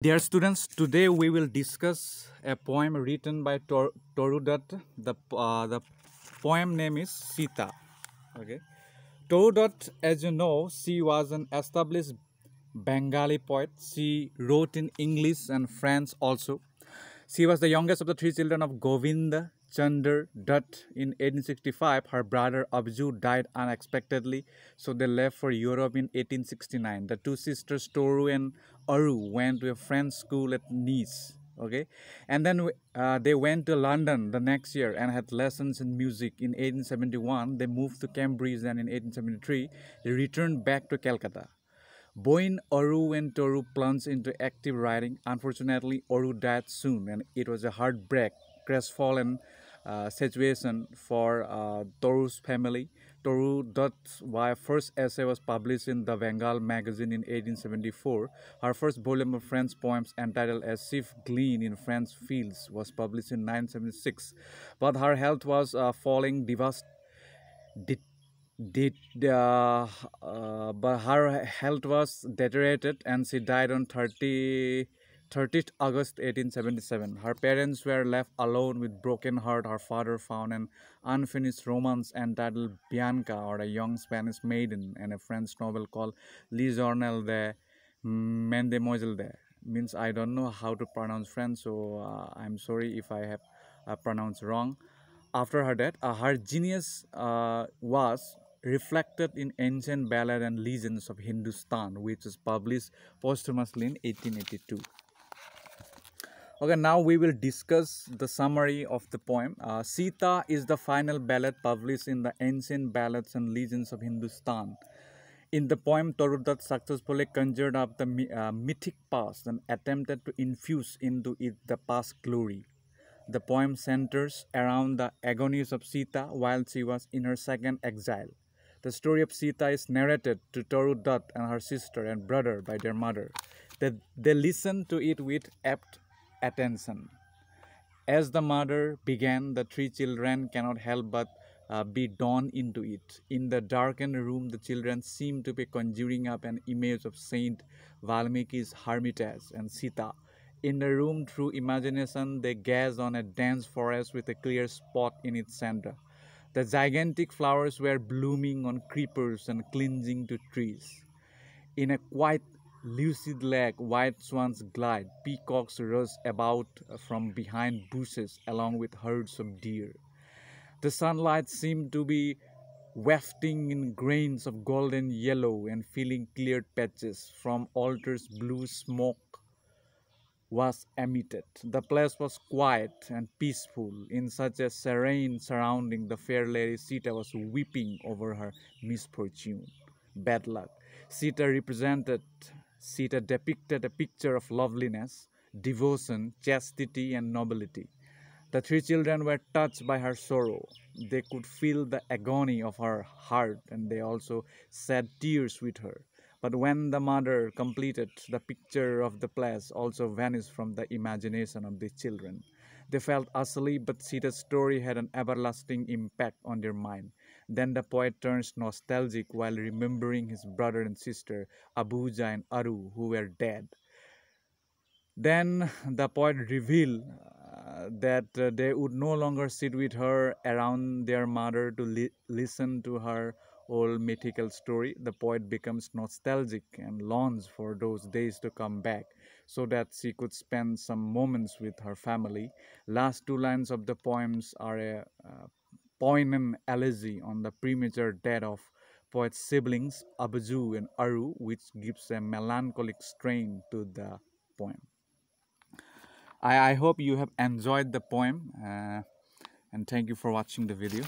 Dear students, today we will discuss a poem written by Tor Torudat. The, uh, the poem name is Sita. Okay. Torudat, as you know, she was an established Bengali poet. She wrote in English and French also. She was the youngest of the three children of Govinda Chander Dutt. In 1865, her brother Abju died unexpectedly, so they left for Europe in 1869. The two sisters Toru and Aru went to a French school at Nice. Okay, and then uh, they went to London the next year and had lessons in music. In 1871, they moved to Cambridge, and in 1873, they returned back to Calcutta. Boyin Oru, and Toru plunged into active writing. Unfortunately, Oru died soon, and it was a heartbreak crestfallen uh, situation for uh, Toru's family. Toru why first essay was published in the Bengal magazine in 1874. Her first volume of French poems entitled As Sheaf Glean in French Fields was published in 1976. But her health was uh, falling devastated did uh, uh, but her health was deteriorated and she died on 30 30th August 1877. Her parents were left alone with broken heart. Her father found an unfinished romance entitled Bianca or a young Spanish maiden and a French novel called Le Journal de Mademoiselle de. Means I don't know how to pronounce French, so uh, I'm sorry if I have uh, pronounced wrong. After her death, uh, her genius uh, was reflected in ancient ballad and legends of Hindustan, which was published posthumously in 1882. Okay, now we will discuss the summary of the poem. Uh, Sita is the final ballad published in the Ancient Ballads and Legends of Hindustan. In the poem, Tarudat successfully conjured up the uh, mythic past and attempted to infuse into it the past glory. The poem centers around the agonies of Sita while she was in her second exile. The story of Sita is narrated to Tarudat and her sister and brother by their mother. They, they listen to it with apt attention. As the murder began, the three children cannot help but uh, be drawn into it. In the darkened room, the children seem to be conjuring up an image of Saint Valmiki's hermitage and Sita. In the room, through imagination, they gaze on a dense forest with a clear spot in its center. The gigantic flowers were blooming on creepers and clinging to trees. In a quiet Lucid like white swans glide, peacocks rush about from behind bushes along with herds of deer. The sunlight seemed to be wafting in grains of golden yellow and filling cleared patches from altars blue smoke was emitted. The place was quiet and peaceful. In such a serene surrounding, the fair lady Sita was weeping over her misfortune, bad luck. Sita represented Sita depicted a picture of loveliness, devotion, chastity, and nobility. The three children were touched by her sorrow. They could feel the agony of her heart and they also shed tears with her. But when the mother completed, the picture of the place also vanished from the imagination of the children. They felt asleep, but Sita's story had an everlasting impact on their mind. Then the poet turns nostalgic while remembering his brother and sister, Abuja and Aru, who were dead. Then the poet reveals uh, that uh, they would no longer sit with her around their mother to li listen to her old mythical story. The poet becomes nostalgic and longs for those days to come back so that she could spend some moments with her family. Last two lines of the poems are a, uh, a Poem elegy on the premature death of poet's siblings Abuju and Aru, which gives a melancholic strain to the poem. I, I hope you have enjoyed the poem uh, and thank you for watching the video.